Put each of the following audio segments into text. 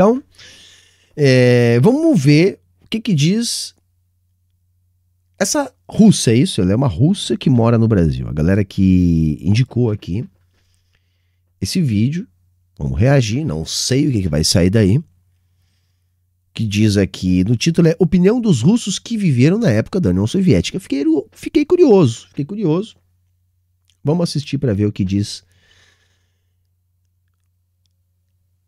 Então, é, vamos ver o que, que diz essa russa, é isso? Ela é uma russa que mora no Brasil. A galera que indicou aqui esse vídeo, vamos reagir, não sei o que, que vai sair daí. Que diz aqui no título é Opinião dos russos que viveram na época da União Soviética. Fiquei, fiquei curioso, fiquei curioso. Vamos assistir para ver o que diz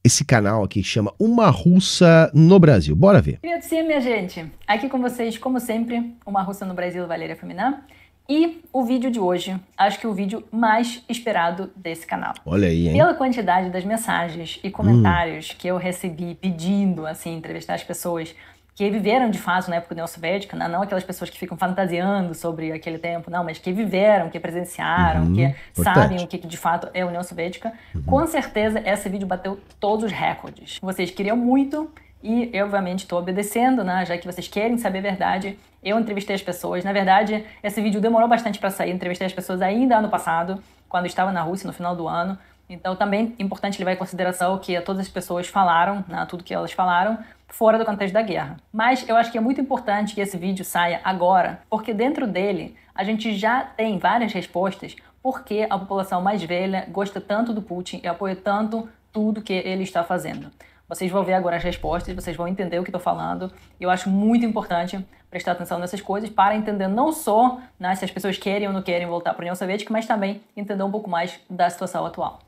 esse canal aqui chama Uma Russa no Brasil. Bora ver. Привет minha gente! Aqui com vocês, como sempre, Uma Russa no Brasil, Valéria Faminar. E o vídeo de hoje, acho que o vídeo mais esperado desse canal. Olha aí, hein? Pela quantidade das mensagens e comentários hum. que eu recebi pedindo, assim, entrevistar as pessoas que viveram de fato na época da União Soviética, não aquelas pessoas que ficam fantasiando sobre aquele tempo, não, mas que viveram, que presenciaram, uhum, que importante. sabem o que de fato é a União Soviética. Uhum. Com certeza esse vídeo bateu todos os recordes. Vocês queriam muito e eu obviamente estou obedecendo, né, já que vocês querem saber a verdade. Eu entrevistei as pessoas. Na verdade, esse vídeo demorou bastante para sair. Entrevistei as pessoas ainda ano passado, quando estava na Rússia no final do ano. Então também é importante levar em consideração que todas as pessoas falaram, né, tudo que elas falaram fora do contexto da guerra. Mas eu acho que é muito importante que esse vídeo saia agora, porque dentro dele a gente já tem várias respostas por que a população mais velha gosta tanto do Putin e apoia tanto tudo que ele está fazendo. Vocês vão ver agora as respostas, vocês vão entender o que estou falando. Eu acho muito importante prestar atenção nessas coisas para entender não só né, se as pessoas querem ou não querem voltar para a União Soviética, mas também entender um pouco mais da situação atual.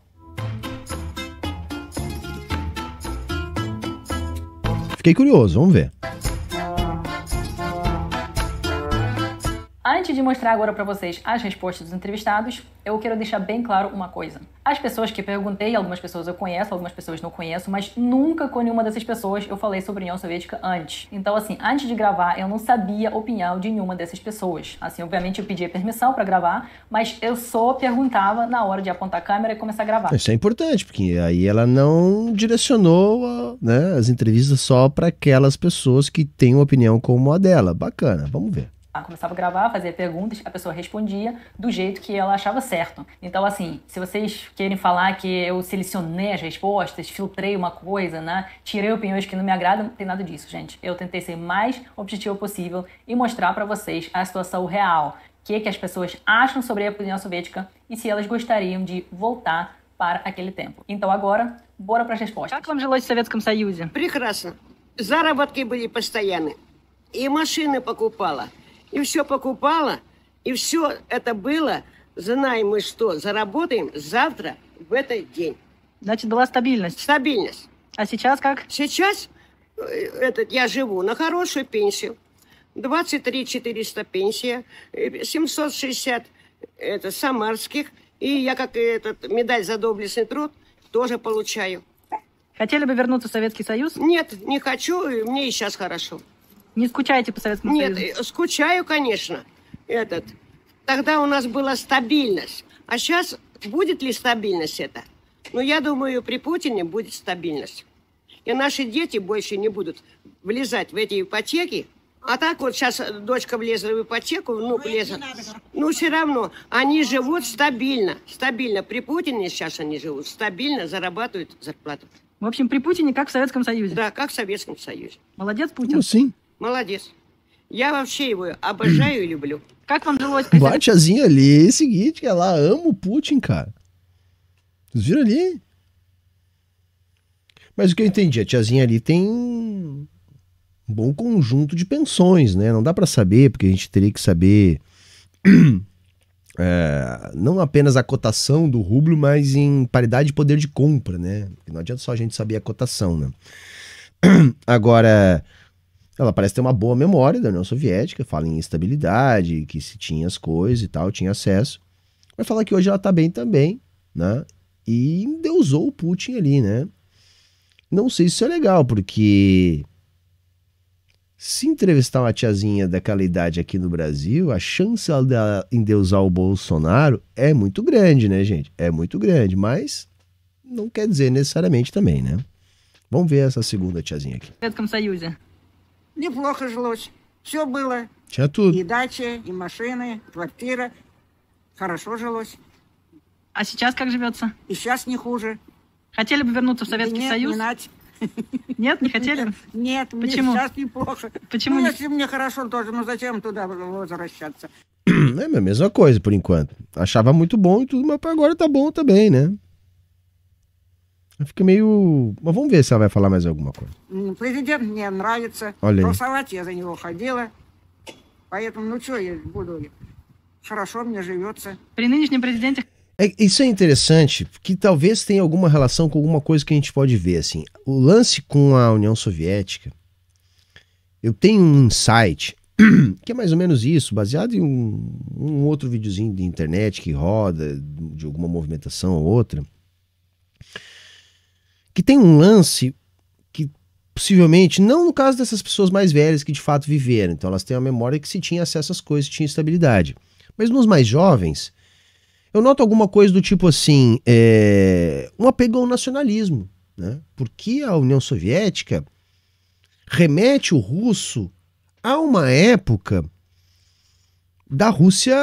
Fiquei curioso, vamos ver. Antes de mostrar agora para vocês as respostas dos entrevistados, eu quero deixar bem claro uma coisa. As pessoas que perguntei, algumas pessoas eu conheço, algumas pessoas não conheço, mas nunca com nenhuma dessas pessoas eu falei sobre a União Soviética antes. Então, assim, antes de gravar, eu não sabia a opinião de nenhuma dessas pessoas. Assim, obviamente eu a permissão para gravar, mas eu só perguntava na hora de apontar a câmera e começar a gravar. Isso é importante, porque aí ela não direcionou né, as entrevistas só para aquelas pessoas que têm uma opinião como a dela. Bacana, vamos ver começava a gravar, fazia perguntas, a pessoa respondia do jeito que ela achava certo. Então, assim, se vocês querem falar que eu selecionei as respostas, filtrei uma coisa, né, tirei opiniões que não me agradam, não tem nada disso, gente. Eu tentei ser mais objetivo possível e mostrar para vocês a situação real, o que, que as pessoas acham sobre a União Soviética e se elas gostariam de voltar para aquele tempo. Então, agora, bora para as respostas. Как вам жилось в Советском Союзе? Прекрасно. Заработки были постоянные. И машины покупала. и все покупала, и все это было, знаем мы что, заработаем завтра в этот день. Значит, была стабильность. Стабильность. А сейчас как? Сейчас э, этот, я живу на хорошую пенсию. 23 400 пенсия, 760 э, это, самарских. И я, как этот, медаль за доблестный труд, тоже получаю. Хотели бы вернуться в Советский Союз? Нет, не хочу, мне и сейчас хорошо. Не скучаете по Советскому Нет, Союзу? Нет, э, скучаю, конечно. Этот. Тогда у нас была стабильность. А сейчас будет ли стабильность это? Ну, я думаю, при Путине будет стабильность. И наши дети больше не будут влезать в эти ипотеки. А так вот сейчас э, дочка влезла в ипотеку, внук влезла. Ну, все равно, они живут стабильно. Стабильно. При Путине сейчас они живут стабильно, зарабатывают зарплату. В общем, при Путине, как в Советском Союзе. Да, как в Советском Союзе. Молодец Путин. Ну, sim. Молодец. Я вообще его обожаю и люблю. Как вам жилось? Batiazinha ali, é seguinte, ela é ama o Putin, cara. Vocês viram ali? Mas o que eu entendi, a tiazinha ali tem um bom conjunto de pensões, né? Não dá para saber, porque a gente teria que saber é, não apenas a cotação do rublo, mas em paridade de poder de compra, né? Não adianta só a gente saber a cotação, né? Agora, ela parece ter uma boa memória da União Soviética, fala em estabilidade, que se tinha as coisas e tal, tinha acesso. Mas fala que hoje ela tá bem também, né? E endeusou o Putin ali, né? Não sei se isso é legal, porque se entrevistar uma tiazinha daquela idade aqui no Brasil, a chance dela endeusar o Bolsonaro é muito grande, né, gente? É muito grande, mas não quer dizer necessariamente também, né? Vamos ver essa segunda tiazinha aqui. неплохо жилось. Все было. Че тут? И дача, и машины, и квартира. Хорошо жилось. А сейчас как живется? И сейчас не хуже. Хотели бы вернуться в Советский Нет, Союз? Не нать. Нет, не хотели? Нет, Почему? мне сейчас неплохо. Почему? Ну, если мне хорошо ну, тоже, ну зачем туда возвращаться? É a mesma coisa, por enquanto. Achava muito bom e tudo, mas agora tá bom também, né? Eu meio. Mas vamos ver se ela vai falar mais alguma coisa. Olha aí. é, isso é interessante, porque talvez tenha alguma relação com alguma coisa que a gente pode ver. Assim. O lance com a União Soviética, eu tenho um insight, que é mais ou menos isso, baseado em um, um outro videozinho de internet que roda, de alguma movimentação ou outra, que tem um lance que possivelmente, não no caso dessas pessoas mais velhas que de fato viveram, então elas têm uma memória que se tinha acesso às coisas, tinha estabilidade. Mas nos mais jovens, eu noto alguma coisa do tipo assim, é, um apego ao nacionalismo, né? Porque a União Soviética remete o russo a uma época da Rússia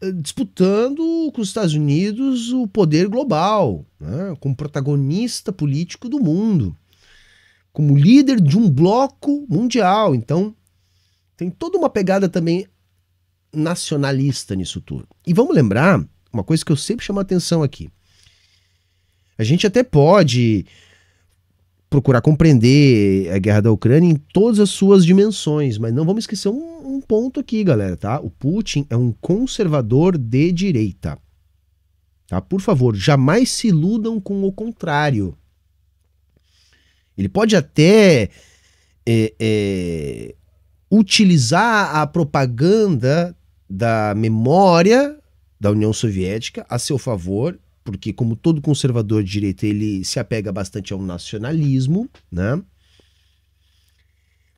eh, disputando com os Estados Unidos o poder global, né? como protagonista político do mundo, como líder de um bloco mundial. Então, tem toda uma pegada também nacionalista nisso tudo. E vamos lembrar uma coisa que eu sempre chamo a atenção aqui. A gente até pode procurar compreender a guerra da Ucrânia em todas as suas dimensões, mas não vamos esquecer um, um ponto aqui, galera, tá? O Putin é um conservador de direita. Tá? Por favor, jamais se iludam com o contrário. Ele pode até é, é, utilizar a propaganda da memória da União Soviética a seu favor porque como todo conservador de direita, ele se apega bastante ao nacionalismo, né?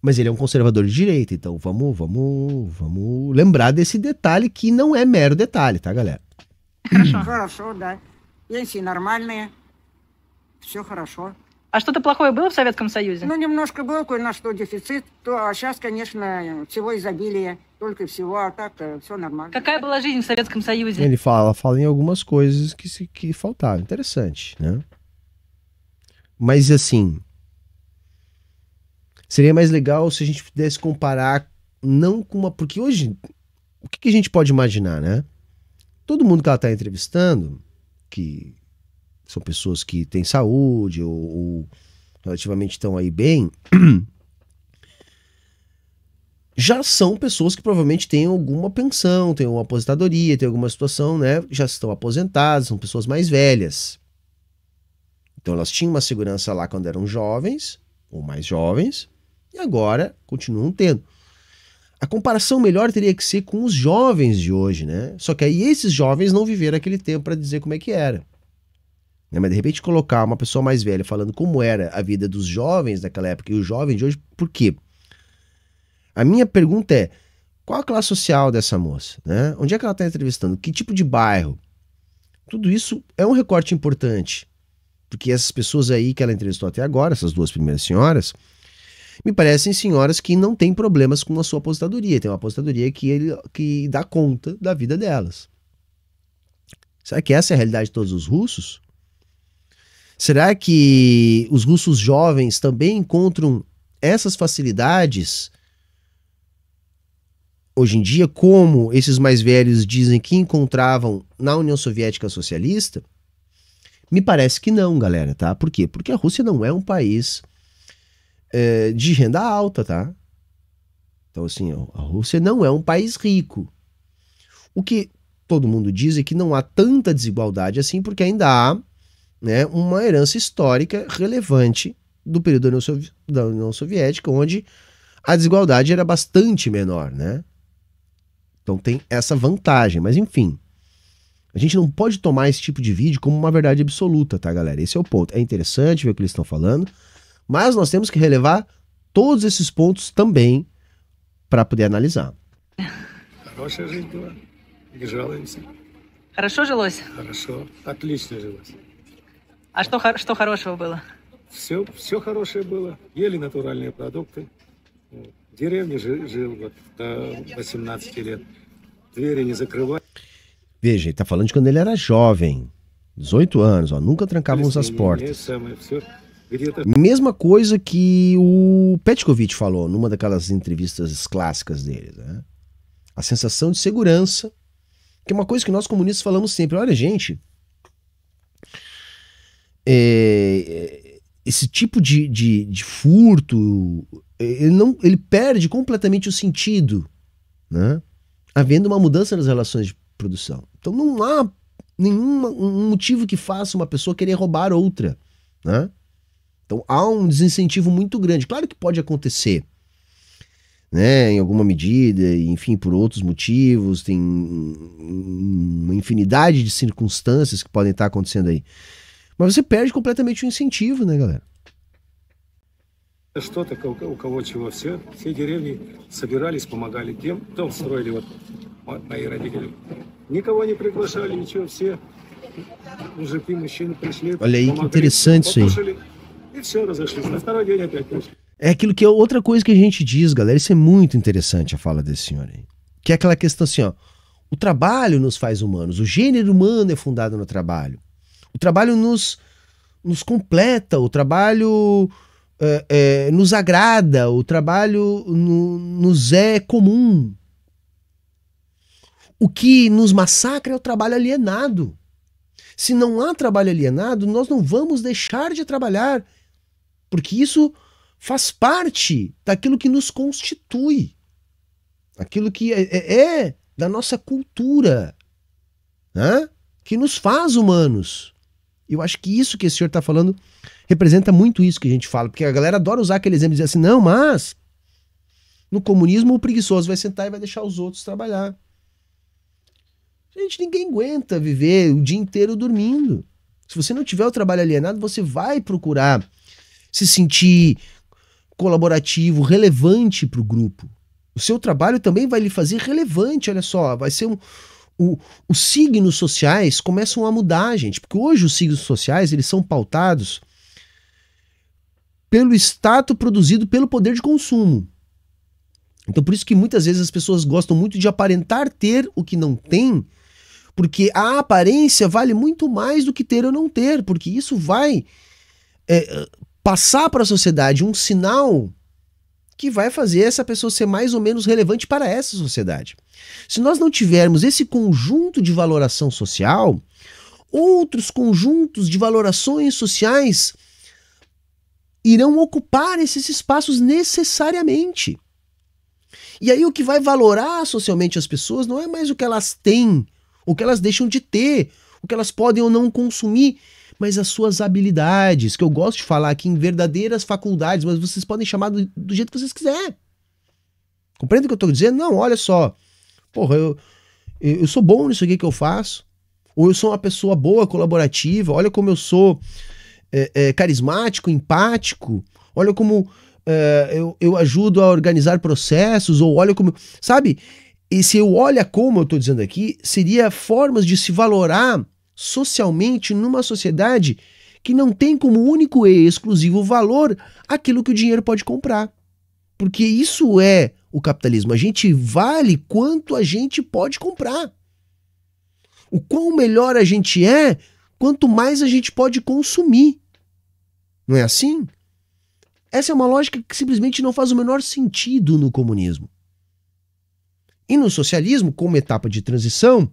Mas ele é um conservador de direita, então vamos, vamos, vamos lembrar desse detalhe que não é mero detalhe, tá, galera? Хорошо, да. Пенсии нормальные. Все хорошо. А что-то плохое было в Советском Союзе? Ну, немножко был кое-на что дефицит, то, а сейчас, конечно, всего изобилие только всего, а так э, все нормально. Какая была жизнь в Советском Союзе? Ele fala, fala em algumas coisas que, se, que faltaram. Interessante, né? Mas assim. Seria mais legal se a gente pudesse comparar não com uma. Porque hoje, o que, que a gente pode imaginar, né? Todo mundo que ela está entrevistando, que são pessoas que têm saúde ou, ou relativamente estão aí bem, já são pessoas que provavelmente têm alguma pensão, têm uma aposentadoria, têm alguma situação, né? Já estão aposentadas, são pessoas mais velhas. Então elas tinham uma segurança lá quando eram jovens, ou mais jovens, e agora continuam tendo. A comparação melhor teria que ser com os jovens de hoje, né? Só que aí esses jovens não viveram aquele tempo para dizer como é que era. Né? Mas de repente colocar uma pessoa mais velha falando como era a vida dos jovens daquela época e o jovem de hoje, por quê? A minha pergunta é: qual a classe social dessa moça? Né? Onde é que ela está entrevistando? Que tipo de bairro? Tudo isso é um recorte importante. Porque essas pessoas aí que ela entrevistou até agora, essas duas primeiras senhoras, me parecem senhoras que não têm problemas com a sua aposentadoria. Tem uma aposentadoria que, ele, que dá conta da vida delas. Será que essa é a realidade de todos os russos? Será que os russos jovens também encontram essas facilidades hoje em dia, como esses mais velhos dizem que encontravam na União Soviética Socialista? Me parece que não, galera, tá? Por quê? Porque a Rússia não é um país é, de renda alta, tá? Então, assim, a Rússia não é um país rico. O que todo mundo diz é que não há tanta desigualdade assim, porque ainda há né, uma herança histórica relevante do período da União, da União Soviética, onde a desigualdade era bastante menor, né? Então tem essa vantagem, mas enfim. A gente não pode tomar esse tipo de vídeo como uma verdade absoluta, tá, galera? Esse é o ponto. É interessante ver o que eles estão falando, mas nós temos que relevar todos esses pontos também para poder analisar. Хорошая жизнь была. Не жалуемся. Хорошо жилось? Хорошо. Отлично жилось. А что, что хорошего было? Все, все хорошее было. Ели натуральные продукты в деревне жил, вот, до 18 лет. Двери не закрывали. Veja, ele está falando de quando ele era jovem, 18 anos, ó, nunca trancavam as portas. Mesma coisa que o Petkovic falou numa daquelas entrevistas clássicas dele. Né? A sensação de segurança, que é uma coisa que nós comunistas falamos sempre. Olha, gente, é, é esse tipo de, de, de furto, ele, não, ele perde completamente o sentido, né? havendo uma mudança nas relações de produção. Então não há nenhum motivo que faça uma pessoa querer roubar outra. Né? Então há um desincentivo muito grande. Claro que pode acontecer, né? em alguma medida, enfim, por outros motivos, tem uma infinidade de circunstâncias que podem estar acontecendo aí. Mas você perde completamente o incentivo, né, galera? Что-то, у кого чего все, все деревни собирались, помогали тем, дом строили, вот, мои родители. Никого не приглашали, ничего, все мужики, мужчины пришли, Olha aí, que interessante isso aí. И все, разошлись. На второй день опять пришли. É aquilo que é outra coisa que a gente diz, galera. Isso é muito interessante a fala desse senhor aí. Que é aquela questão assim, ó. O trabalho nos faz humanos, o gênero humano é fundado no trabalho. O trabalho nos, nos completa, o trabalho é, é, nos agrada, o trabalho no, nos é comum. O que nos massacra é o trabalho alienado. Se não há trabalho alienado, nós não vamos deixar de trabalhar, porque isso faz parte daquilo que nos constitui, aquilo que é, é, é da nossa cultura, né? que nos faz humanos. Eu acho que isso que esse senhor está falando representa muito isso que a gente fala, porque a galera adora usar aquele exemplo e dizer assim, não, mas no comunismo o preguiçoso vai sentar e vai deixar os outros trabalhar. Gente, ninguém aguenta viver o dia inteiro dormindo. Se você não tiver o trabalho alienado, você vai procurar se sentir colaborativo, relevante para o grupo. O seu trabalho também vai lhe fazer relevante, olha só, vai ser um, o, os signos sociais começam a mudar, gente, porque hoje os signos sociais eles são pautados pelo status produzido pelo poder de consumo. Então, por isso que muitas vezes as pessoas gostam muito de aparentar ter o que não tem, porque a aparência vale muito mais do que ter ou não ter, porque isso vai é, passar para a sociedade um sinal que vai fazer essa pessoa ser mais ou menos relevante para essa sociedade. Se nós não tivermos esse conjunto de valoração social, outros conjuntos de valorações sociais irão ocupar esses espaços necessariamente. E aí o que vai valorar socialmente as pessoas não é mais o que elas têm, o que elas deixam de ter, o que elas podem ou não consumir, mas as suas habilidades, que eu gosto de falar aqui em verdadeiras faculdades, mas vocês podem chamar do, do jeito que vocês quiserem. compreendo o que eu estou dizendo? Não, olha só. Porra, eu, eu sou bom nisso aqui que eu faço. Ou eu sou uma pessoa boa, colaborativa. Olha como eu sou é, é, carismático, empático. Olha como é, eu, eu ajudo a organizar processos. Ou olha como. Sabe? E se eu olha como eu estou dizendo aqui, seria formas de se valorar socialmente numa sociedade que não tem como único e exclusivo valor aquilo que o dinheiro pode comprar. Porque isso é o capitalismo. A gente vale quanto a gente pode comprar. O quão melhor a gente é, quanto mais a gente pode consumir. Não é assim? Essa é uma lógica que simplesmente não faz o menor sentido no comunismo. E no socialismo, como etapa de transição,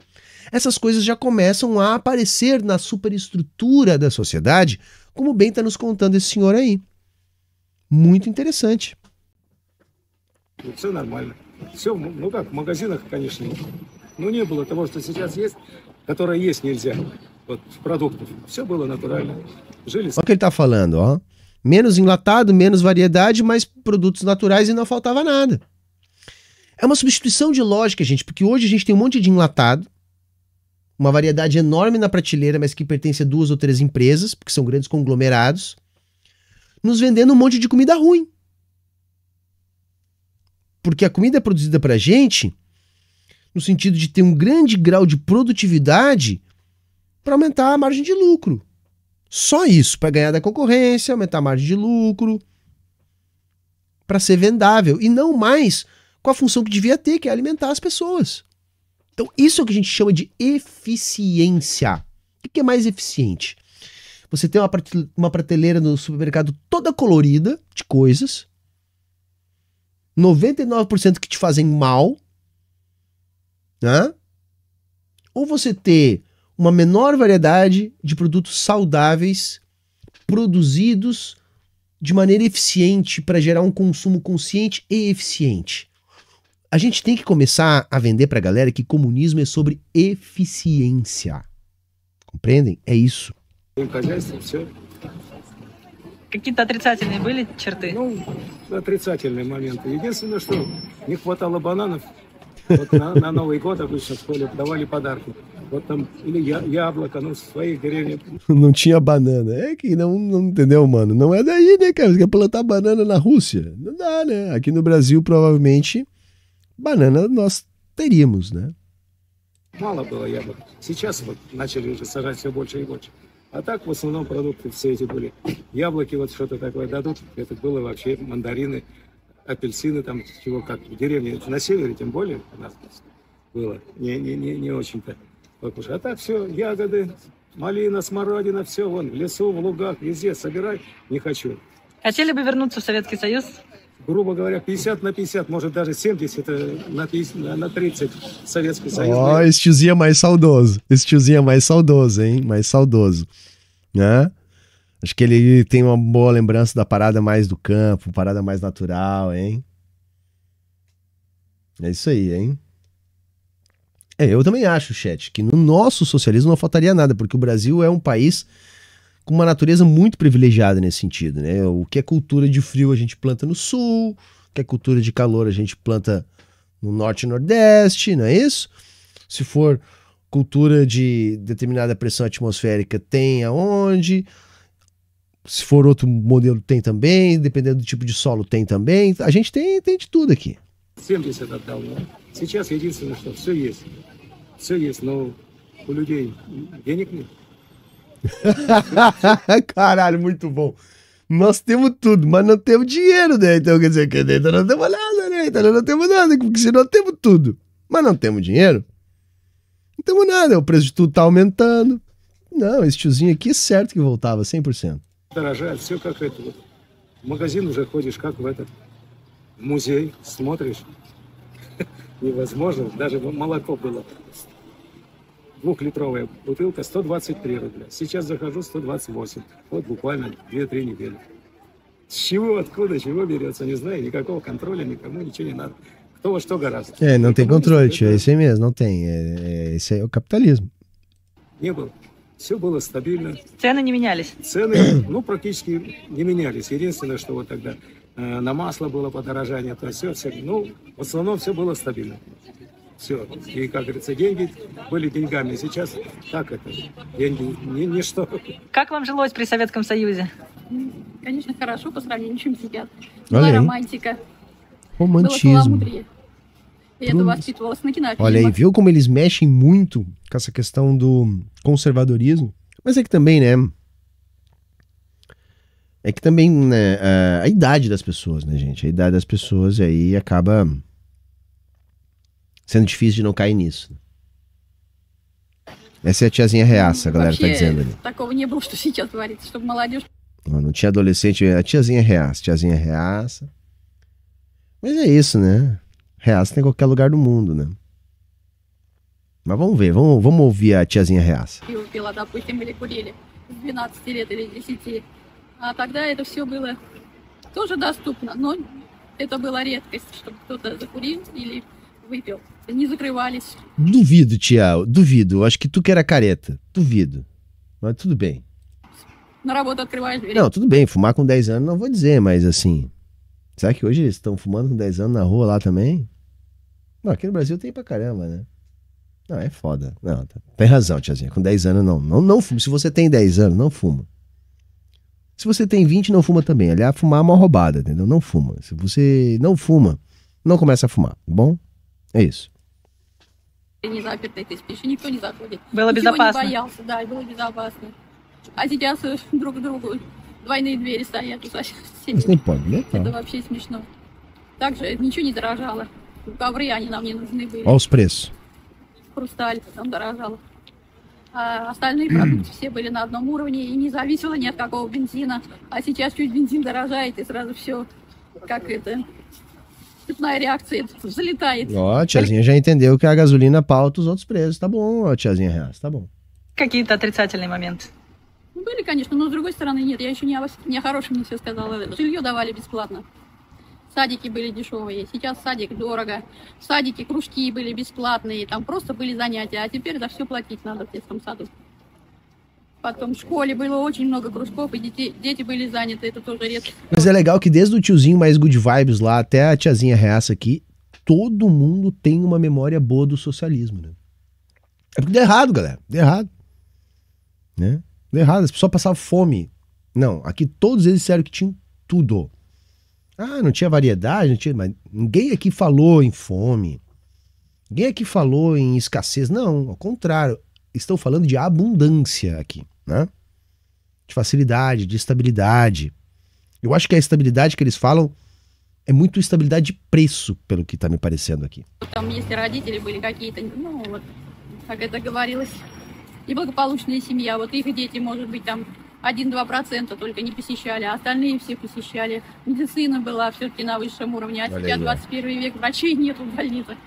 essas coisas já começam a aparecer na superestrutura da sociedade, como bem está nos contando esse senhor aí. Muito interessante. Olha o que ele está falando, ó. Menos enlatado, menos variedade, mais produtos naturais e não faltava nada. É uma substituição de lógica, gente, porque hoje a gente tem um monte de enlatado, uma variedade enorme na prateleira, mas que pertence a duas ou três empresas, porque são grandes conglomerados, nos vendendo um monte de comida ruim. Porque a comida é produzida para gente no sentido de ter um grande grau de produtividade para aumentar a margem de lucro. Só isso, para ganhar da concorrência, aumentar a margem de lucro, para ser vendável e não mais com a função que devia ter, que é alimentar as pessoas. Então, isso é o que a gente chama de eficiência. O que é mais eficiente? Você tem uma prateleira no supermercado toda colorida de coisas, 99% que te fazem mal, né? Ou você ter uma menor variedade de produtos saudáveis produzidos de maneira eficiente para gerar um consumo consciente e eficiente a gente tem que começar a vender para a galera que comunismo é sobre eficiência. Compreendem? É isso. Какие-то отрицательные были черты? Ну, отрицательные моменты. Единственное, что не хватало бананов. Вот на, на Новый год обычно в школе давали подарки. Вот там или я, яблоко, ну, свои деревья. Não tinha banana. É que não, não entendeu, mano. Não é daí, né, cara? Você quer plantar banana na Rússia? Não dá, né? Aqui no Brasil, provavelmente banana nós teríamos, né? Мало было яблок. Сейчас вот начали уже сажать все больше и больше. А так в основном продукты все эти были. Яблоки вот что-то такое дадут. Это было вообще мандарины, апельсины там, чего как. В деревне на севере тем более у нас было. Не, не, не, не очень-то покушать. А так все, ягоды, малина, смородина, все вон в лесу, в лугах, везде собирать не хочу. Хотели бы вернуться в Советский Союз? грубо говоря, 50 на 50, может даже 70 э, на, 50, на 30 Советский Союз. oh, esse tiozinho é mais saudoso. Esse tiozinho é mais saudoso, hein? Mais saudoso. Né? Acho que ele tem uma boa lembrança da parada mais do campo, parada mais natural, hein? É isso aí, hein? É, eu também acho, chat, que no nosso socialismo não faltaria nada, porque o Brasil é um país com uma natureza muito privilegiada nesse sentido, né? O que é cultura de frio a gente planta no sul, o que é cultura de calor a gente planta no norte e nordeste, não é isso? Se for cultura de determinada pressão atmosférica, tem aonde? Se for outro modelo, tem também. Dependendo do tipo de solo, tem também. A gente tem, tem de tudo aqui. Сейчас единственное, что все есть. Все есть, но у людей денег нет. Caralho, muito bom. Nós temos tudo, mas não temos dinheiro, né? Então quer dizer que então não temos nada, né? Então não temos nada, porque se não temos tudo, mas não temos dinheiro, não temos nada. O preço de tudo tá aumentando. Não, esse tiozinho aqui é certo que voltava, 100%. музей, смотришь. Невозможно, даже молоко было двухлитровая бутылка 123 рубля. Сейчас захожу 128. Вот буквально 2-3 недели. С чего, откуда, чего берется, не знаю. Никакого контроля, никому ничего не надо. Кто во что гораздо. É, não tem controle, tio. É isso mesmo, não tem. É, é, o capitalismo. Не было. Все было стабильно. Цены не менялись? Цены, ну, практически не менялись. Единственное, что вот тогда э, на масло было подорожание, то все, все. Ну, в основном все было стабильно. Все. И, как говорится, деньги были деньгами. Сейчас так это. Деньги ни, ничто. Как вам жилось при Советском Союзе? Конечно, хорошо по сравнению чем сейчас. Была Olha aí. романтика. Romantismo. Olha aí, viu como eles mexem muito com essa questão do conservadorismo? Mas é que também, né? É que também né, a idade das pessoas, né, gente? A idade das pessoas aí acaba sendo difícil de não cair nisso. Essa é a tiazinha reaça, a galera tá é dizendo ali. Tá não tinha adolescente, a tiazinha reaça, tiazinha reaça. Mas é isso, né? Reaça tem em qualquer lugar do mundo, né? Mas vamos ver, vamos, vamos ouvir a tiazinha reaça. Eu pela, допустим, или курили в 12 лет или 10. А не закрывались. Duvido, tia, duvido. Acho que tu que era careta. Duvido. Mas tudo bem. Na работу открываешь двери. Não, tudo bem. Fumar com 10 anos não vou dizer, mas assim... Será que hoje eles estão fumando com 10 anos na rua lá também? Não, aqui no Brasil tem pra caramba, né? Não, é foda. Não, tá, tem razão, tiazinha. Com 10 anos não. Não, não fuma. Se você tem 10 anos, não fuma. Se você tem 20, não fuma também. Aliás, fumar é uma roubada, entendeu? Não fuma. Se você não fuma, não começa a fumar, tá bom? É isso. не за 15 еще никто не заходит. Было Ничего безопасно. не боялся, да, было безопасно. А сейчас э, друг другу двойные двери стоят у соседей. Не понятно. Это вообще смешно. Также ничего не дорожало. Ковры, они нам не нужны были. Ауспресс. Хрусталь там дорожал. А остальные продукты все были на одном уровне и не зависело ни от какого бензина. А сейчас чуть бензин дорожает и сразу все как это cipная reacção, взлетает. Ó, a tiazinha já entendeu que a gasolina pauta os outros preços. Tá bom, a tiazinha Reas, tá bom. Какие-то отрицательные моменты. Ну, были, конечно, но с другой стороны нет. Я еще не о, не о хорошем не все сказала. Жилье давали бесплатно. Садики были дешевые, сейчас садик дорого. Садики, кружки были бесплатные, там просто были занятия, а теперь за все платить надо в детском саду. Потом в школе было очень много кружков, и дети, дети были заняты, это тоже редко. Mas é legal que desde o tiozinho mais good vibes lá até a tiazinha reaça aqui, todo mundo tem uma memória boa do socialismo, né? É porque deu errado, galera. Deu errado. Né? Deu errado, as pessoas passavam fome. Não, aqui todos eles disseram que tinham tudo. Ah, não tinha variedade, não tinha. Mas ninguém aqui falou em fome. Ninguém aqui falou em escassez. Não, ao contrário estão falando de abundância aqui, né? De facilidade, de estabilidade. Eu acho que a estabilidade que eles falam é muito estabilidade de preço, pelo que está me parecendo aqui. Там если родители были какие-то, ну вот, как это говорилось, и благополучная семья, вот их дети, может быть, там 1-2% только не посещали, а остальные все посещали. Медицина была все-таки на высшем уровне, а сейчас 21 век, врачей нету, в больницах,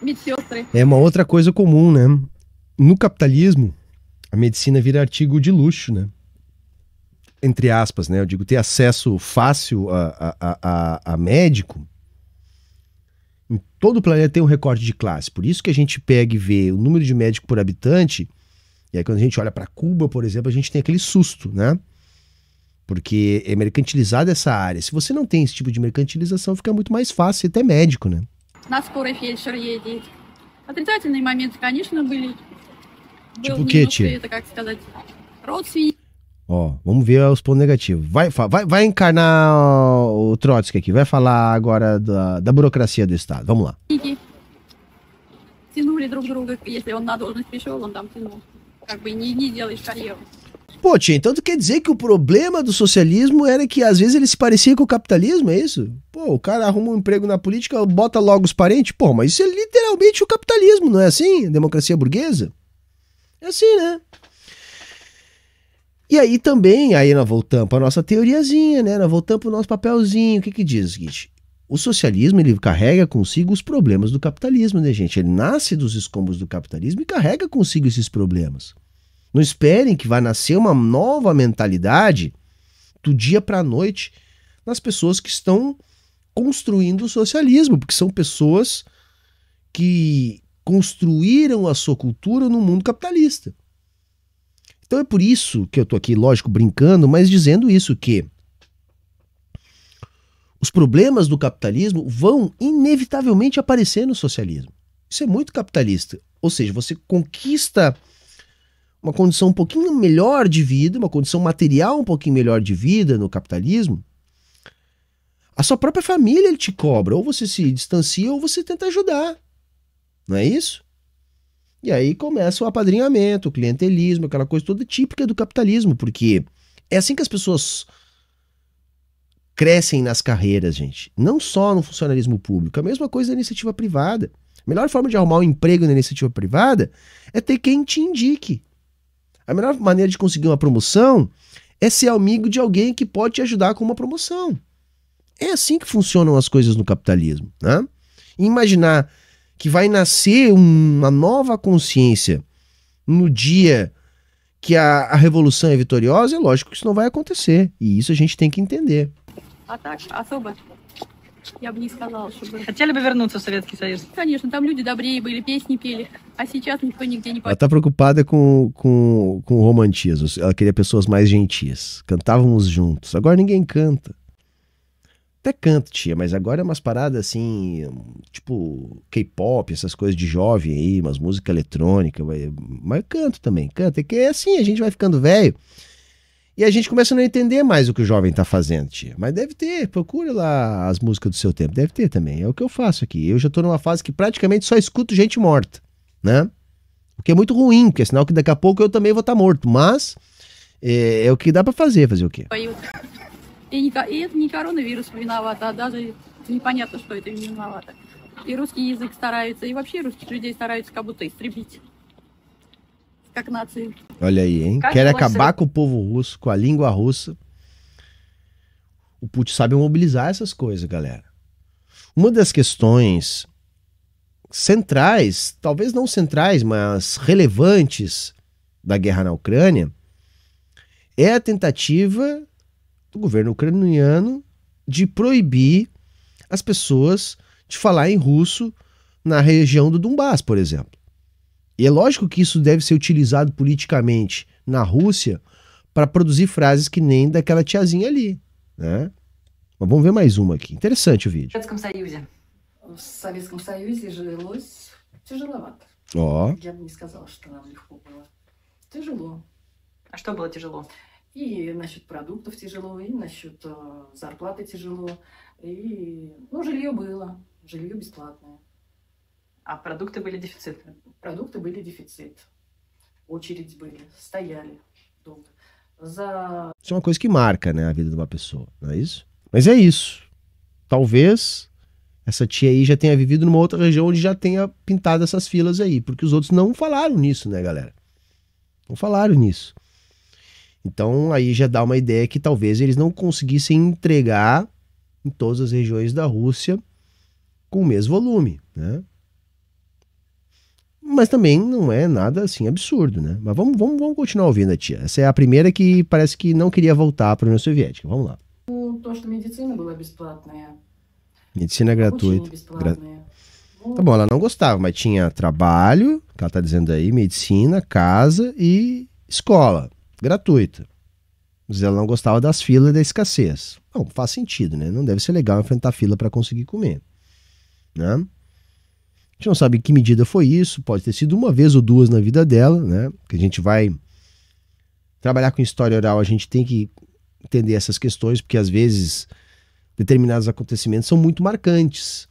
медсестры. É uma outra coisa comum, né? no capitalismo, a medicina vira artigo de luxo, né? Entre aspas, né? Eu digo, ter acesso fácil a, a, a, a médico. Em todo o planeta tem um recorte de classe. Por isso que a gente pega e vê o número de médico por habitante. E aí, quando a gente olha para Cuba, por exemplo, a gente tem aquele susto, né? Porque é mercantilizada essa área. Se você não tem esse tipo de mercantilização, fica muito mais fácil até médico, né? На скорой фельдшер едет. Отрицательные моменты, конечно, были. Tipo o quê, tia? Ó, vamos ver os pontos negativos. Vai, vai, vai encarnar o Trotsky aqui, vai falar agora da, da burocracia do Estado. Vamos lá. Pô, tia, então tu quer dizer que o problema do socialismo era que às vezes ele se parecia com o capitalismo, é isso? Pô, o cara arruma um emprego na política, bota logo os parentes. Pô, mas isso é literalmente o capitalismo, não é assim? Democracia burguesa? É assim, né? E aí também, aí nós voltamos para nossa teoriazinha, né? Nós voltamos para o nosso papelzinho. O que que diz o seguinte? O socialismo, ele carrega consigo os problemas do capitalismo, né, gente? Ele nasce dos escombros do capitalismo e carrega consigo esses problemas. Não esperem que vai nascer uma nova mentalidade do dia para a noite nas pessoas que estão construindo o socialismo, porque são pessoas que construíram a sua cultura no mundo capitalista. Então é por isso que eu estou aqui, lógico, brincando, mas dizendo isso que os problemas do capitalismo vão inevitavelmente aparecer no socialismo. Isso é muito capitalista. Ou seja, você conquista uma condição um pouquinho melhor de vida, uma condição material um pouquinho melhor de vida no capitalismo. A sua própria família ele te cobra, ou você se distancia ou você tenta ajudar. Não é isso? E aí começa o apadrinhamento, o clientelismo, aquela coisa toda típica do capitalismo, porque é assim que as pessoas crescem nas carreiras, gente. Não só no funcionalismo público, a mesma coisa na iniciativa privada. A melhor forma de arrumar um emprego na iniciativa privada é ter quem te indique. A melhor maneira de conseguir uma promoção é ser amigo de alguém que pode te ajudar com uma promoção. É assim que funcionam as coisas no capitalismo, né? imaginar que vai nascer uma nova consciência no dia que a, a revolução é vitoriosa, é lógico que isso não vai acontecer. E isso a gente tem que entender. Ela está preocupada com, com, com o romantismo. Ela queria pessoas mais gentis. Cantávamos juntos. Agora ninguém canta. Até canto, tia, mas agora é umas paradas assim, tipo K-pop, essas coisas de jovem aí, umas músicas eletrônicas. Mas canto também, canto. É que é assim, a gente vai ficando velho e a gente começa a não entender mais o que o jovem tá fazendo, tia. Mas deve ter, procure lá as músicas do seu tempo, deve ter também. É o que eu faço aqui. Eu já tô numa fase que praticamente só escuto gente morta, né? O que é muito ruim, porque é sinal que daqui a pouco eu também vou estar tá morto. Mas é, é o que dá para fazer, fazer o quê? Oi. И, не, и это не коронавирус виноват, а даже непонятно, что это виновато. И русский язык стараются, и вообще русских людей стараются как будто истребить. Как нации. Olha aí, hein? Quer acabar com o povo russo, com a língua russa. O Putin sabe mobilizar essas coisas, galera. Uma das questões centrais, talvez não centrais, mas relevantes da guerra na Ucrânia, é a tentativa do governo ucraniano de proibir as pessoas de falar em russo na região do Donbass, por exemplo. E é lógico que isso deve ser utilizado politicamente na Rússia para produzir frases que nem daquela tiazinha ali, né? Mas vamos ver mais uma aqui. Interessante o vídeo. Ó. Oh. Я бы не сказала, что нам легко было. Тяжело. А что было тяжело? И насчет продуктов тяжело, и насчет э, зарплаты тяжело. И, ну, жилье было, жилье бесплатное. А продукты были дефицитные? Продукты были дефицит. Очередь были, стояли долго. За... Isso é uma coisa que marca, né, a vida de uma pessoa, não é isso? Mas é isso. Talvez essa tia aí já tenha vivido numa outra região onde já tenha pintado essas filas aí, porque os outros não falaram nisso, né, galera? Não falaram nisso. Então aí já dá uma ideia que talvez eles não conseguissem entregar em todas as regiões da Rússia com o mesmo volume, né? Mas também não é nada assim absurdo, né? Mas vamos, vamos, vamos continuar ouvindo a tia. Essa é a primeira que parece que não queria voltar para a União Soviética. Vamos lá. Medicina né? gratuita. Gra... Né? Tá bom, ela não gostava, mas tinha trabalho, que ela tá dizendo aí, medicina, casa e escola gratuita. Mas ela não gostava das filas e da escassez. Não, faz sentido, né? Não deve ser legal enfrentar fila para conseguir comer. Né? A gente não sabe em que medida foi isso, pode ter sido uma vez ou duas na vida dela, né? Que a gente vai trabalhar com história oral, a gente tem que entender essas questões, porque às vezes determinados acontecimentos são muito marcantes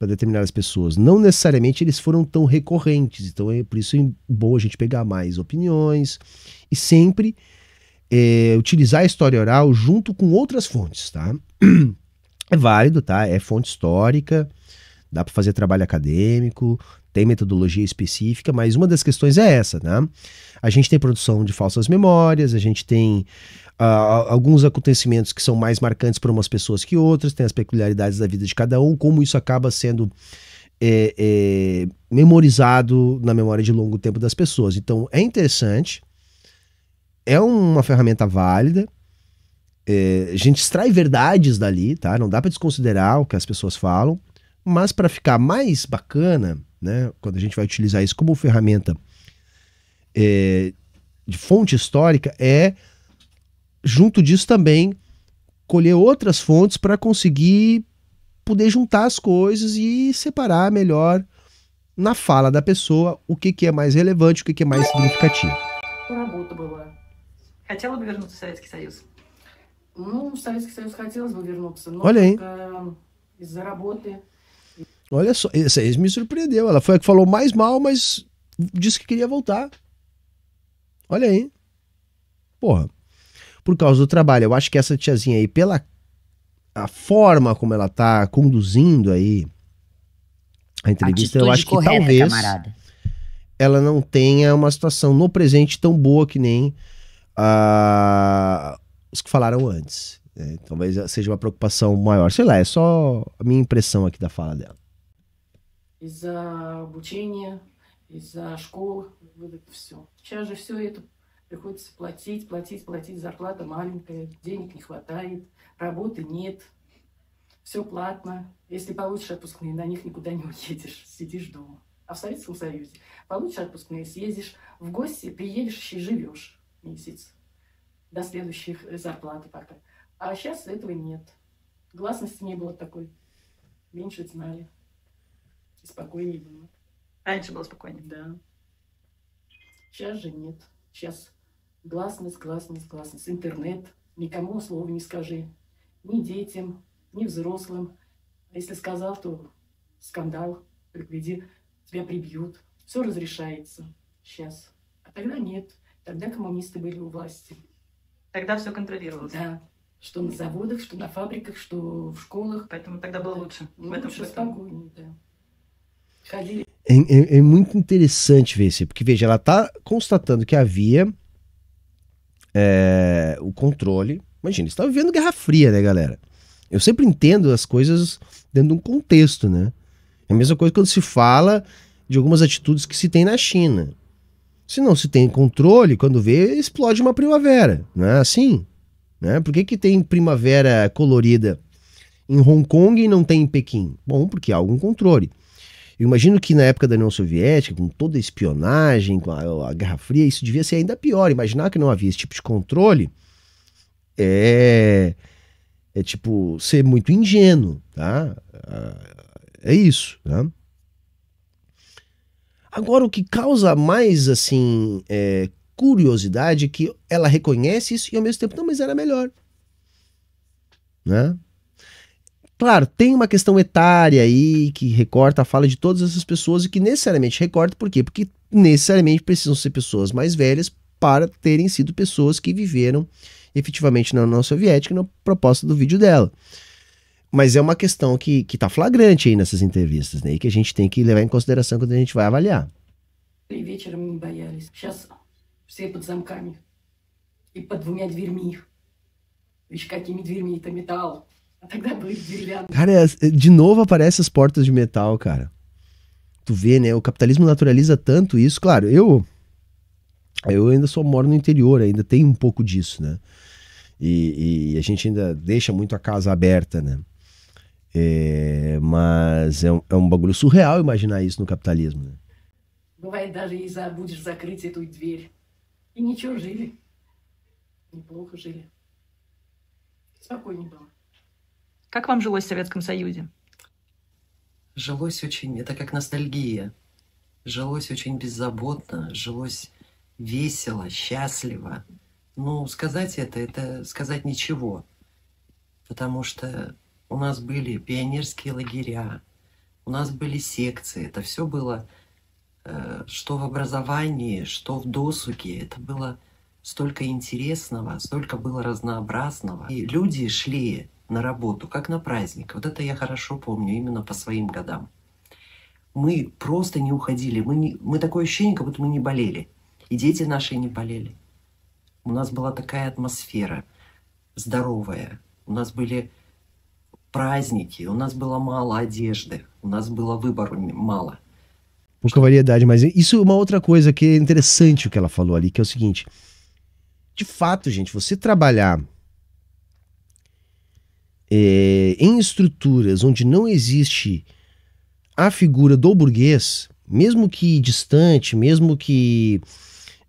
para determinadas pessoas. Não necessariamente eles foram tão recorrentes, então é por isso é bom a gente pegar mais opiniões e sempre é, utilizar a história oral junto com outras fontes, tá? É válido, tá? É fonte histórica, dá para fazer trabalho acadêmico, tem metodologia específica, mas uma das questões é essa, né? A gente tem produção de falsas memórias, a gente tem Uh, alguns acontecimentos que são mais marcantes para umas pessoas que outras, tem as peculiaridades da vida de cada um, como isso acaba sendo é, é, memorizado na memória de longo tempo das pessoas. Então é interessante, é uma ferramenta válida, é, a gente extrai verdades dali, tá? Não dá para desconsiderar o que as pessoas falam, mas para ficar mais bacana, né, quando a gente vai utilizar isso como ferramenta é, de fonte histórica, é junto disso também colher outras fontes para conseguir poder juntar as coisas e separar melhor na fala da pessoa o que, que é mais relevante, o que, que é mais significativo. É, Olha aí. Né? Olha só, essa aí me surpreendeu. Ela foi a que falou mais mal, mas disse que queria voltar. Olha aí. Porra por causa do trabalho. Eu acho que essa tiazinha aí, pela a forma como ela tá conduzindo aí a entrevista, Atitude eu acho que talvez camarada. ela não tenha uma situação no presente tão boa que nem uh, os que falaram antes. Né? Talvez seja uma preocupação maior. Sei lá, é só a minha impressão aqui da fala dela. из-за обучения, из-за школы, вот это все. Сейчас же все это приходится платить, платить, платить, зарплата маленькая, денег не хватает, работы нет, все платно. Если получишь отпускные, на них никуда не уедешь, сидишь дома. А в Советском Союзе получишь отпускные, съездишь в гости, приедешь и живешь месяц до следующих э, зарплаты пока. А сейчас этого нет. Гласности не было такой. Меньше знали. И спокойнее было. Раньше было спокойнее. Да. Сейчас же нет. Сейчас гласность, гласность, гласность, интернет, никому слова не скажи, ни детям, ни взрослым. А если сказал, то скандал, пригляди, тебя прибьют. Все разрешается сейчас. А тогда нет. Тогда коммунисты были у власти. Тогда все контролировалось. Да. Что на заводах, что на фабриках, что в школах. Поэтому тогда было лучше. Ну, в этом лучше, спокойнее, да. Ходили É, é, é, muito interessante ver isso, porque veja, ela está constatando que havia é, o controle. Imagina, você tá vivendo Guerra Fria, né, galera? Eu sempre entendo as coisas dentro de um contexto, né? É a mesma coisa quando se fala de algumas atitudes que se tem na China. Se não se tem controle, quando vê, explode uma primavera. Não é assim? Né? Por que, que tem primavera colorida em Hong Kong e não tem em Pequim? Bom, porque há algum controle. Eu imagino que na época da União Soviética, com toda a espionagem, com a, a Guerra Fria, isso devia ser ainda pior. Imaginar que não havia esse tipo de controle é, é tipo ser muito ingênuo, tá? Ah, é isso, né? Agora, o que causa mais, assim, é, curiosidade é que ela reconhece isso e ao mesmo tempo, não, mas era melhor. Né? Claro, tem uma questão etária aí que recorta a fala de todas essas pessoas e que necessariamente recorta, por quê? Porque necessariamente precisam ser pessoas mais velhas para terem sido pessoas que viveram efetivamente na União Soviética, na proposta do vídeo dela. Mas é uma questão que, que tá flagrante aí nessas entrevistas, né? E que a gente tem que levar em consideração quando a gente vai avaliar. E Cara, é, é, de novo aparecem as portas de metal, cara. Tu vê, né? O capitalismo naturaliza tanto isso. Claro, eu. Eu ainda só moro no interior, ainda tem um pouco disso, né? E, e a gente ainda deixa muito a casa aberta, né? É, mas é um, é um bagulho surreal imaginar isso no capitalismo, né? Бывает, Как вам жилось в Советском Союзе? Жилось очень, это как ностальгия. Жилось очень беззаботно, жилось весело, счастливо. Ну, сказать это, это сказать ничего. Потому что у нас были пионерские лагеря, у нас были секции. Это все было, э, что в образовании, что в досуге. Это было столько интересного, столько было разнообразного. И люди шли на работу, как на праздник. Вот это я хорошо помню именно по своим годам. Мы просто не уходили. Мы, не, мы такое ощущение, как будто мы не болели. И дети наши не болели. У нас была такая атмосфера здоровая. У нас были праздники, у нас было мало одежды, у нас было выбора мало. Pouca variedade, mas isso é uma outra coisa que é interessante o que ela falou ali, que é o seguinte. De fato, gente, você trabalhar é, em estruturas onde não existe a figura do burguês, mesmo que distante, mesmo que.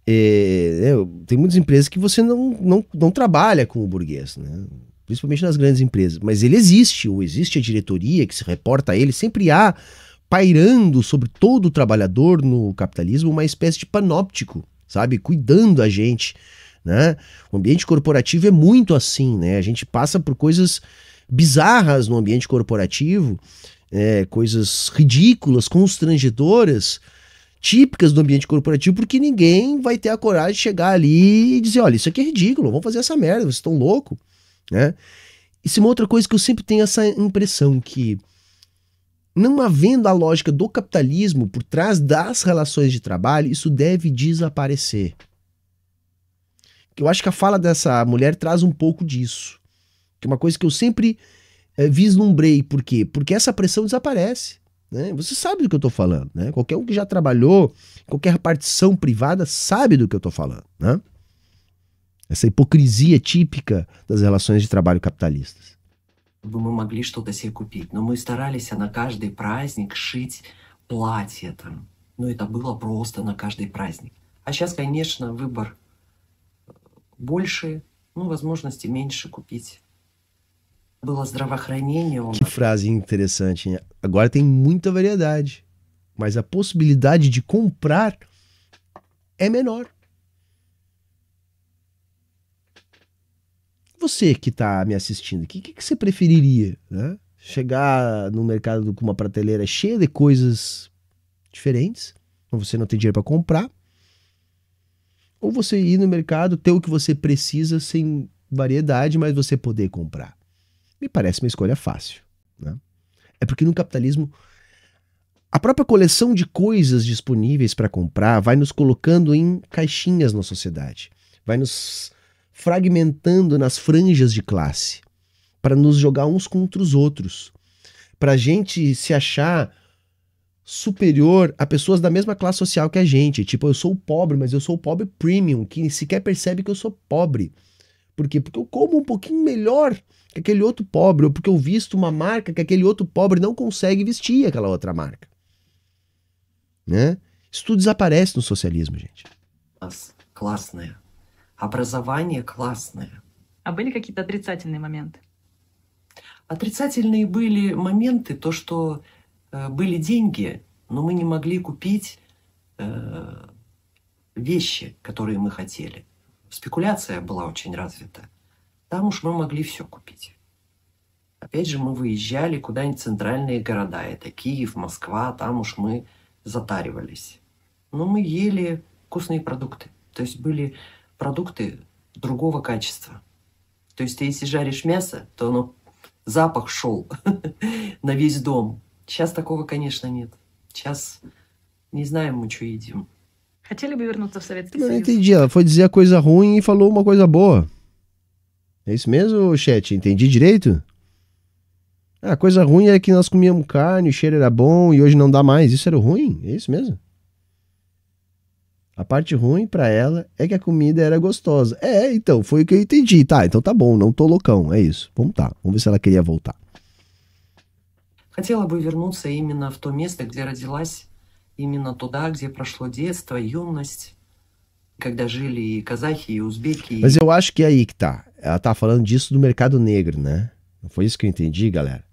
É, é, tem muitas empresas que você não, não, não trabalha com o burguês, né? principalmente nas grandes empresas, mas ele existe, ou existe a diretoria que se reporta a ele, sempre há pairando sobre todo o trabalhador no capitalismo uma espécie de panóptico, sabe? Cuidando a gente. Né? O ambiente corporativo é muito assim, né? A gente passa por coisas bizarras no ambiente corporativo, é, coisas ridículas, constrangedoras, típicas do ambiente corporativo, porque ninguém vai ter a coragem de chegar ali e dizer: olha, isso aqui é ridículo, vamos fazer essa merda, vocês estão loucos, né? Isso é uma outra coisa que eu sempre tenho essa impressão que não havendo a lógica do capitalismo por trás das relações de trabalho, isso deve desaparecer. Eu acho que a fala dessa mulher traz um pouco disso. Que é uma coisa que eu sempre é, vislumbrei. Por quê? Porque essa pressão desaparece. Né? Você sabe do que eu estou falando. Né? Qualquer um que já trabalhou, qualquer partição privada sabe do que eu estou falando. Né? Essa hipocrisia típica das relações de trabalho capitalistas. мы могли что-то себе купить. Но мы старались на каждый праздник шить платье там. Но это было просто на каждый праздник. А сейчас, конечно, выбор э, больше, ну, возможности меньше купить. Que frase interessante, Agora tem muita variedade, mas a possibilidade de comprar é menor. Você que está me assistindo, o que, que, que, você preferiria? Né? Chegar no mercado com uma prateleira cheia de coisas diferentes, ou você não tem dinheiro para comprar, ou você ir no mercado, ter o que você precisa sem variedade, mas você poder comprar me parece uma escolha fácil. Né? É porque no capitalismo, a própria coleção de coisas disponíveis para comprar vai nos colocando em caixinhas na sociedade, vai nos fragmentando nas franjas de classe para nos jogar uns contra os outros, para a gente se achar superior a pessoas da mesma classe social que a gente. Tipo, eu sou pobre, mas eu sou pobre premium, que sequer percebe que eu sou pobre. Por quê? Porque eu como um pouquinho melhor que aquele outro pobre, ou porque eu visto uma marca que aquele outro pobre não consegue vestir aquela outra marca. Né? Isso tudo desaparece no socialismo, gente. Nossa, классное. Образование классное. А были какие-то отрицательные моменты? Отрицательные были моменты, то, что э, были деньги, но мы не могли купить э, вещи, которые мы хотели. спекуляция была очень развита. Там уж мы могли все купить. Опять же, мы выезжали куда-нибудь в центральные города. Это Киев, Москва, там уж мы затаривались. Но мы ели вкусные продукты. То есть были продукты другого качества. То есть ты если жаришь мясо, то оно ну, запах шел на весь дом. Сейчас такого, конечно, нет. Сейчас не знаем мы, что едим. Хотели бы вернуться в Советский Não, entendi. Ela foi dizer a coisa ruim e falou uma coisa boa. É isso mesmo, chat? Entendi direito? a ah, coisa ruim é que nós comíamos carne, o cheiro era bom e hoje não dá mais. Isso era ruim? É isso mesmo? A parte ruim para ela é que a comida era gostosa. É, então, foi o que eu entendi. Tá, então tá bom, não tô loucão, é isso. Vamos tá, vamos ver se ela queria voltar. Хотела бы вернуться именно в то место, где родилась именно туда, где прошло детство, юность, Mas eu acho que é aí que tá. Ela tá falando disso do mercado negro, né? Não foi isso que eu entendi, galera?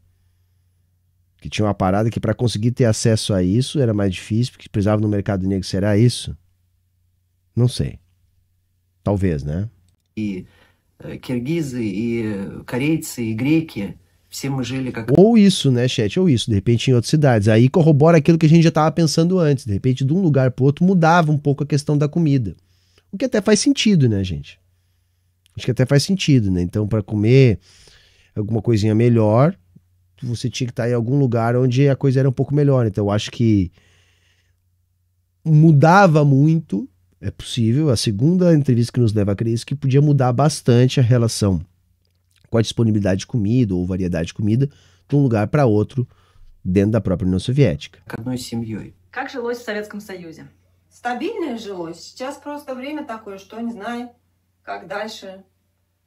Que tinha uma parada que para conseguir ter acesso a isso era mais difícil, porque precisava no mercado negro. Será isso? Não sei. Talvez, né? E eh, kirguizы, e корейцы, eh, e греки – se мы жили как... Ou isso, né, chat? Ou isso, de repente em outras cidades. Aí corrobora aquilo que a gente já estava pensando antes. De repente, de um lugar para outro, mudava um pouco a questão da comida. O que até faz sentido, né, gente? Acho que até faz sentido, né? Então, para comer alguma coisinha melhor, você tinha que estar tá em algum lugar onde a coisa era um pouco melhor. Então, eu acho que mudava muito, é possível. A segunda entrevista que nos leva a crer isso que podia mudar bastante a relação com a disponibilidade de comida ou variedade de comida de um lugar para outro dentro da própria União Soviética. Как жилось в Советском Союзе? Стабильное жилось. Сейчас просто время такое, что не знаю, как дальше.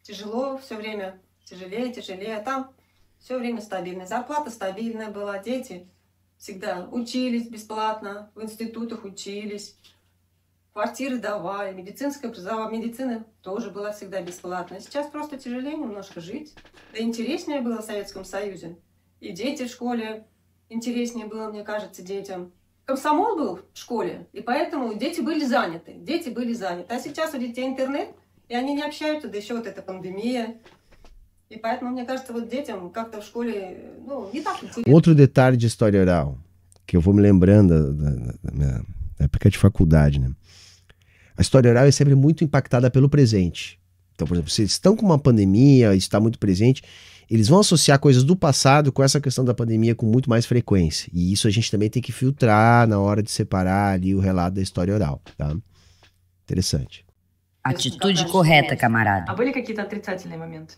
Тяжело все время, тяжелее, тяжелее. А там все время стабильная. Зарплата стабильная была, дети всегда учились бесплатно, в институтах учились. Квартиры давали, медицинское образование, медицина тоже была всегда бесплатная. Сейчас просто тяжелее немножко жить. Да интереснее было в Советском Союзе. И дети в школе интереснее было, мне кажется, детям. Комсомол был в школе, и поэтому дети были заняты. Дети были заняты. А сейчас у детей интернет, и они не общаются, да еще вот эта пандемия. и поэтому, мне кажется, вот детям как-то в школе ну не так интересно. Outro detalhe de história oral, que eu vou me lembrando da, da, da minha na época de faculdade, né? A história oral é sempre muito impactada pelo presente. Então, por exemplo, se eles estão com uma pandemia, está muito presente, eles vão associar coisas do passado com essa questão da pandemia com muito mais frequência. E isso a gente também tem que filtrar na hora de separar ali o relato da história oral, tá? Interessante. Atitude correta, camarada. А были какие-то отрицательные моменты?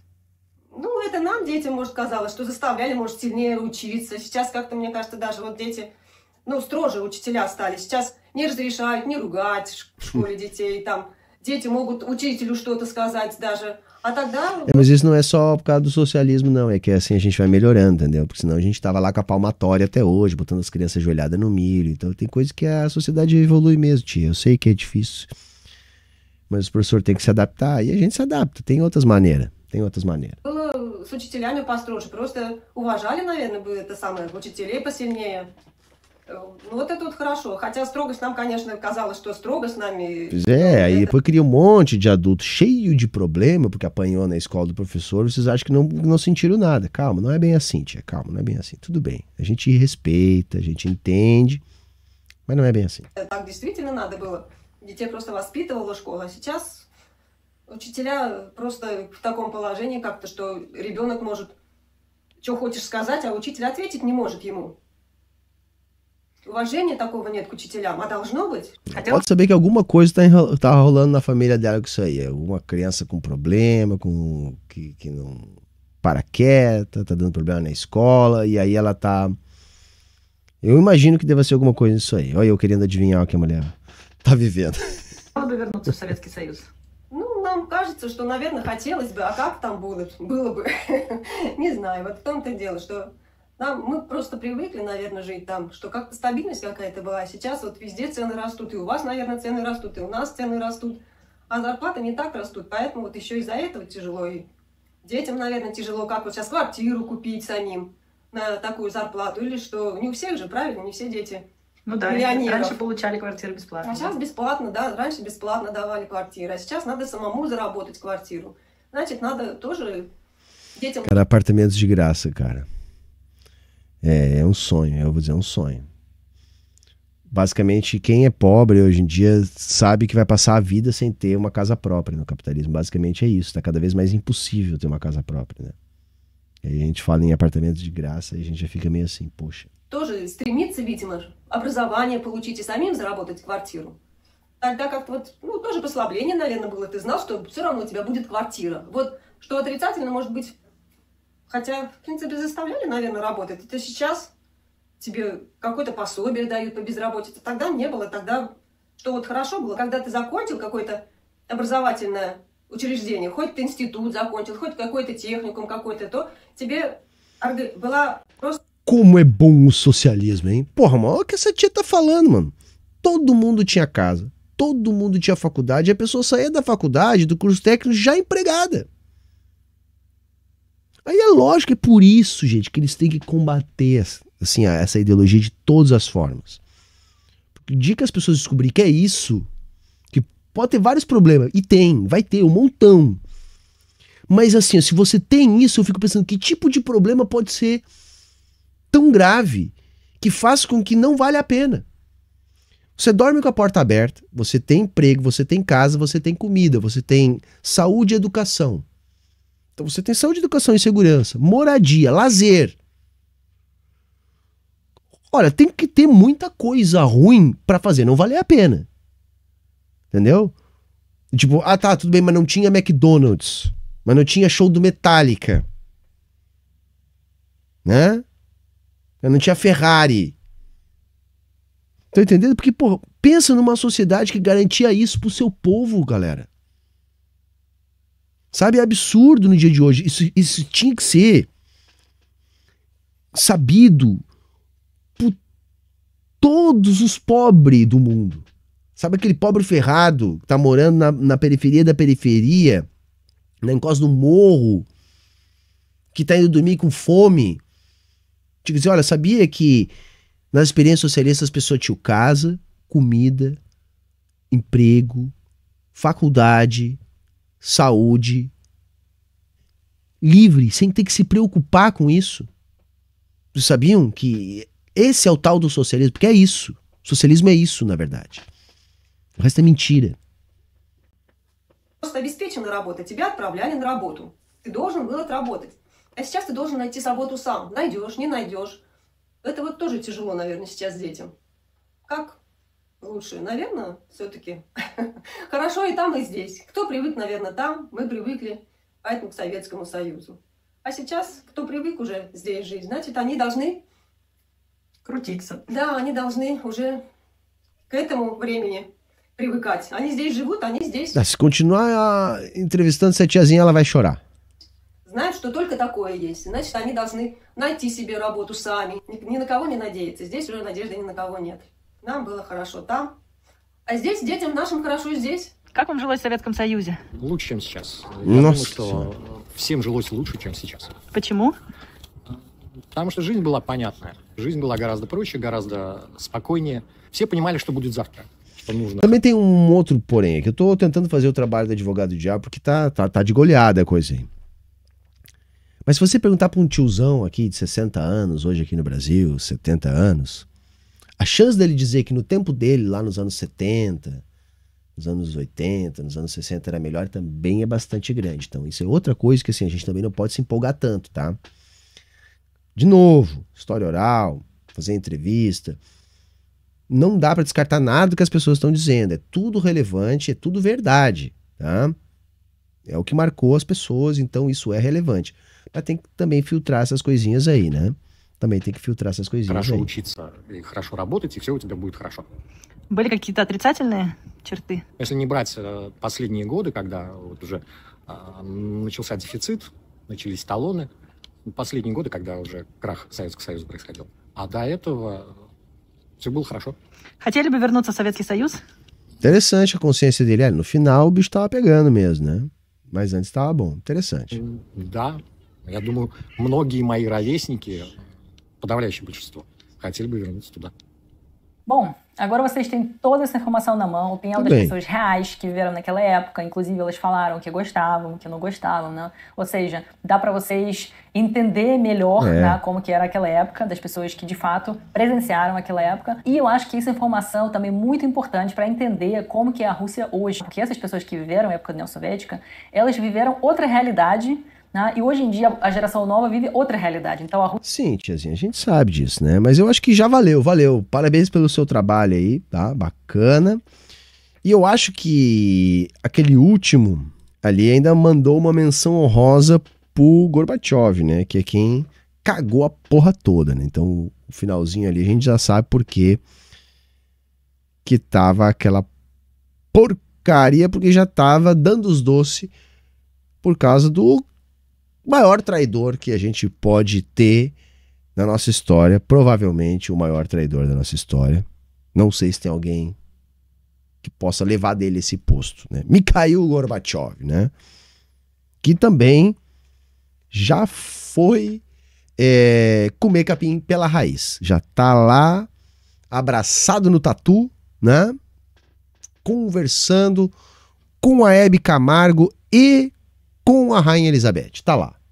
Ну, это нам, детям, может, казалось, что заставляли, может, сильнее учиться. Сейчас как-то, мне кажется, даже вот дети, ну, строже учителя стали. Сейчас не разрешают не ругать в школе детей, там дети могут учителю что-то сказать даже. Ah, tá é, mas isso não é só por causa do socialismo, não. É que assim a gente vai melhorando, entendeu? Porque senão a gente tava lá com a palmatória até hoje, botando as crianças joelhadas no milho. Então tem coisa que a sociedade evolui mesmo, tia. Eu sei que é difícil. Mas o professor tem que se adaptar e a gente se adapta. Tem outras maneiras. Tem outras maneiras. с учителями построже. Просто уважали, наверное, бы это самое, учителей посильнее. Вот это вот хорошо. Хотя strogost нам, конечно, казалось, что strogost nami... Pois é, aí foi cria um monte de adulto cheio de problema, porque apanhou na escola do professor, vocês acham que não, não sentiram nada. Calma, não é bem assim, tia. Calma, não é bem assim. Tudo bem. A gente respeita, a gente entende, mas não é bem assim. Так действительно надо было. Детей просто воспитывала школа, а сейчас учителя просто в таком положении как-то, что ребенок может что хочешь сказать, а учитель ответить не может ему. Pode saber que alguma coisa está tá rolando na família dela com isso aí. Alguma criança com problema, com que, que não para quieta, está dando problema na escola, e aí ela tá. Eu imagino que deva ser alguma coisa nisso aí. Olha, eu querendo adivinhar o que a mulher tá vivendo. нам кажется, что, наверное, хотелось бы, а как там было, было бы? Не знаю, вот в том-то дело, что Да, мы просто привыкли, наверное, жить там, что как-то стабильность какая-то была. А сейчас вот везде цены растут, и у вас, наверное, цены растут, и у нас цены растут. А зарплаты не так растут, поэтому вот еще из-за этого тяжело. И детям, наверное, тяжело, как вот сейчас квартиру купить самим на такую зарплату. Или что, не у всех же, правильно, не все дети ну да, миллионеров. раньше получали квартиры бесплатно. А сейчас бесплатно, да, раньше бесплатно давали квартиры, а сейчас надо самому заработать квартиру. Значит, надо тоже детям... Cara, apartamentos de graça, É, é um sonho, eu vou dizer é um sonho. Basicamente, quem é pobre hoje em dia sabe que vai passar a vida sem ter uma casa própria no capitalismo. Basicamente é isso. Está cada vez mais impossível ter uma casa própria, né? Aí a gente fala em apartamentos de graça e a gente já fica meio assim, poxa. Тоже стремится, видимо, образование получить и самим заработать квартиру. Тогда как-то вот, ну, тоже послабление, наверное, было. Ты знал, что все равно у тебя будет квартира. Вот что отрицательно, может быть, Хотя, в принципе, заставляли, наверное, работать. Это сейчас тебе какое-то пособие дают по безработице. Тогда не было, тогда что вот хорошо было, когда ты закончил какое-то образовательное учреждение, хоть ты институт закончил, хоть какой-то техникум какой-то, то тебе была просто... Como é bom o socialismo, hein? Porra, mano, olha o que essa tia tá falando, mano. Todo mundo tinha casa, todo mundo tinha faculdade, a pessoa saía da faculdade, do curso técnico, já empregada. Aí é lógico é por isso, gente, que eles têm que combater assim, essa ideologia de todas as formas. Porque o dia que as pessoas descobrirem que é isso, que pode ter vários problemas, e tem, vai ter um montão. Mas assim, se você tem isso, eu fico pensando que tipo de problema pode ser tão grave que faz com que não vale a pena. Você dorme com a porta aberta, você tem emprego, você tem casa, você tem comida, você tem saúde e educação. Então você tem saúde, educação e segurança, moradia, lazer. Olha, tem que ter muita coisa ruim para fazer não valer a pena. Entendeu? Tipo, ah tá, tudo bem, mas não tinha McDonald's, mas não tinha show do Metallica. Né? Eu não tinha Ferrari. tô tá entendendo? Porque, pô pensa numa sociedade que garantia isso pro seu povo, galera. Sabe, é absurdo no dia de hoje. Isso, isso tinha que ser sabido por todos os pobres do mundo. Sabe aquele pobre ferrado que tá morando na, na periferia da periferia, na encosta do morro, que tá indo dormir com fome? que dizer, olha, sabia que nas experiências socialistas as pessoas tinham casa, comida, emprego, faculdade, saúde, livre, sem ter que se preocupar com isso. Vocês sabiam que esse é o tal do socialismo, porque é isso. O socialismo é isso, na verdade. O resto é mentira. Просто обеспечена работа. Тебя отправляли на работу. Ты должен был отработать. А сейчас ты должен найти работу сам. Найдешь, не найдешь. Это вот тоже тяжело, наверное, сейчас детям. Как лучше. Наверное, все-таки хорошо и там, и здесь. Кто привык, наверное, там, мы привыкли, поэтому к Советскому Союзу. А сейчас, кто привык уже здесь жить, значит, они должны... Крутиться. Да, они должны уже к этому времени привыкать. Они здесь живут, они здесь... Dar se continua entrevistando, se tiazinha, ela vai chorar. Знают, что только такое есть. Значит, они должны найти себе работу сами. Ни, ни на кого не надеяться. Здесь уже надежды ни на кого нет. Нам было хорошо там. А здесь детям нашим хорошо здесь. Как вам жилось в Советском Союзе? Лучше, чем сейчас. Я ну думаю, что? Всем жилось лучше, чем сейчас. Почему? Потому что жизнь была понятная. Жизнь была гораздо проще, гораздо спокойнее. Все понимали, что будет завтра. Também tem um outro porém, que eu tô tentando fazer o trabalho do advogado do diabo, porque tá, tá, tá de goleada a coisa aí. Mas se você perguntar para um tiozão aqui de 60 anos, hoje aqui no Brasil, 70 anos, A chance dele dizer que no tempo dele, lá nos anos 70, nos anos 80, nos anos 60 era melhor, também é bastante grande. Então, isso é outra coisa que assim, a gente também não pode se empolgar tanto, tá? De novo, história oral, fazer entrevista. Não dá para descartar nada do que as pessoas estão dizendo. É tudo relevante, é tudo verdade, tá? É o que marcou as pessoas, então isso é relevante. Mas tem que também filtrar essas coisinhas aí, né? Também tem que filtrar essas coisinhas. Хорошо aí. учиться и хорошо работать, и все у тебя будет хорошо. Были какие-то отрицательные черты? Если не брать э, последние годы, когда вот уже а, начался дефицит, начались талоны, последние годы, когда уже крах Советского Союза происходил. А до этого все было хорошо. Хотели бы вернуться в Советский Союз? Interessante a consciência dele. Ah, no final o bicho tava pegando mesmo, né? Mas antes tava bom. Да. Я думаю, многие мои ровесники подавляющее большинство, хотели бы вернуться туда. Bom, agora vocês têm toda essa informação na mão, opinião das pessoas reais que viveram naquela época, inclusive elas falaram que gostavam, que não gostavam, né? Ou seja, dá para vocês entender melhor, é. né, como que era aquela época, das pessoas que de fato presenciaram aquela época. E eu acho que essa é informação também muito importante para entender como que é a Rússia hoje, porque essas pessoas que viveram a época da União Soviética, elas viveram outra realidade né? E hoje em dia a geração nova vive outra realidade. Então a Sim, tiazinha, a gente sabe disso, né? Mas eu acho que já valeu, valeu. Parabéns pelo seu trabalho aí, tá? Bacana. E eu acho que aquele último ali ainda mandou uma menção honrosa pro Gorbachev, né? Que é quem cagou a porra toda, né? Então o finalzinho ali a gente já sabe por quê que tava aquela porcaria, porque já tava dando os doces por causa do o maior traidor que a gente pode ter na nossa história, provavelmente o maior traidor da nossa história. Não sei se tem alguém que possa levar dele esse posto, né? Mikhail Gorbachev, né? Que também já foi é, comer capim pela raiz. Já tá lá abraçado no tatu, né? Conversando com a Hebe Camargo e com a Rainha Elizabeth. Tá lá.